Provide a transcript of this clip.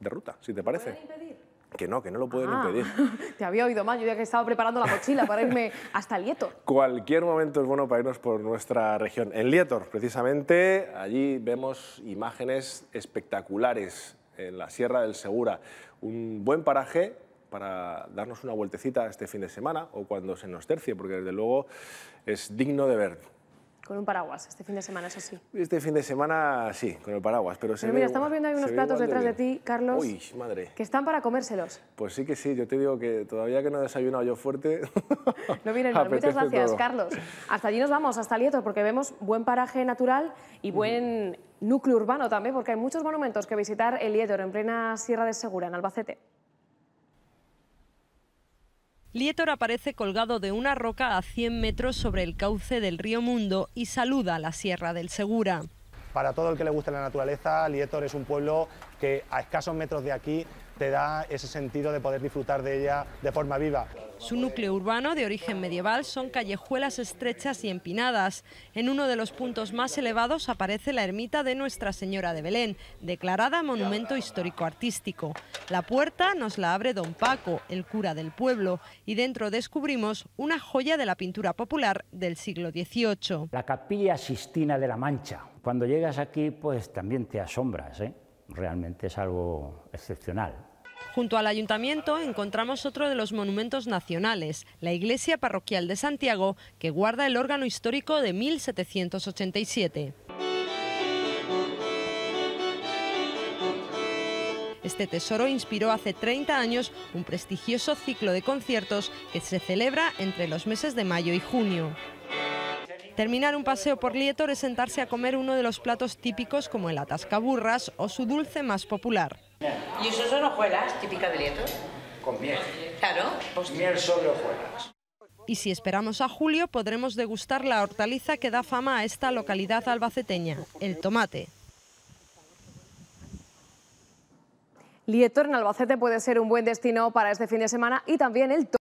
de ruta, si te parece. impedir? Que no, que no lo pueden ah. impedir. Te había oído mal, yo ya que estaba preparando la mochila para irme hasta el Lietor. Cualquier momento es bueno para irnos por nuestra región. En Lietor, precisamente, allí vemos imágenes espectaculares en la Sierra del Segura. Un buen paraje para darnos una vueltecita este fin de semana o cuando se nos tercie, porque desde luego es digno de ver. Con un paraguas, este fin de semana, eso sí. Este fin de semana, sí, con el paraguas, pero mira, estamos viendo ahí unos platos detrás de, ti, Carlos, madre. que están para comérselos. Pues sí que sí, yo te digo que todavía que no he desayunado yo fuerte... no miren, muchas gracias, Carlos. Hasta allí nos vamos, hasta Lieto, porque vemos buen paraje natural y buen núcleo urbano también, porque hay muchos monumentos que visitar en Lieto, en plena Sierra de Segura, en Albacete. Lietor aparece colgado de una roca a 100 metros sobre el cauce del río Mundo y saluda a la Sierra del Segura. Para todo el que le guste la naturaleza, Lietor es un pueblo que a escasos metros de aquí te da ese sentido de poder disfrutar de ella de forma viva. Su núcleo urbano de origen medieval son callejuelas estrechas y empinadas. En uno de los puntos más elevados aparece la ermita de Nuestra Señora de Belén, declarada Monumento Histórico Artístico. La puerta nos la abre don Paco, el cura del pueblo, y dentro descubrimos una joya de la pintura popular del siglo XVIII. La capilla Sistina de la Mancha. Cuando llegas aquí, pues también te asombras, ¿eh? realmente es algo excepcional. Junto al ayuntamiento encontramos otro de los monumentos nacionales, la iglesia parroquial de Santiago, que guarda el órgano histórico de 1787. Este tesoro inspiró hace 30 años un prestigioso ciclo de conciertos que se celebra entre los meses de mayo y junio. Terminar un paseo por Lietor es sentarse a comer uno de los platos típicos como el atascaburras o su dulce más popular. ¿Y eso son hojuelas típicas de Lietor? Con miel. Claro. Pues miel sobre hojuelas. Y si esperamos a julio podremos degustar la hortaliza que da fama a esta localidad albaceteña, el tomate. Lietor en Albacete puede ser un buen destino para este fin de semana y también el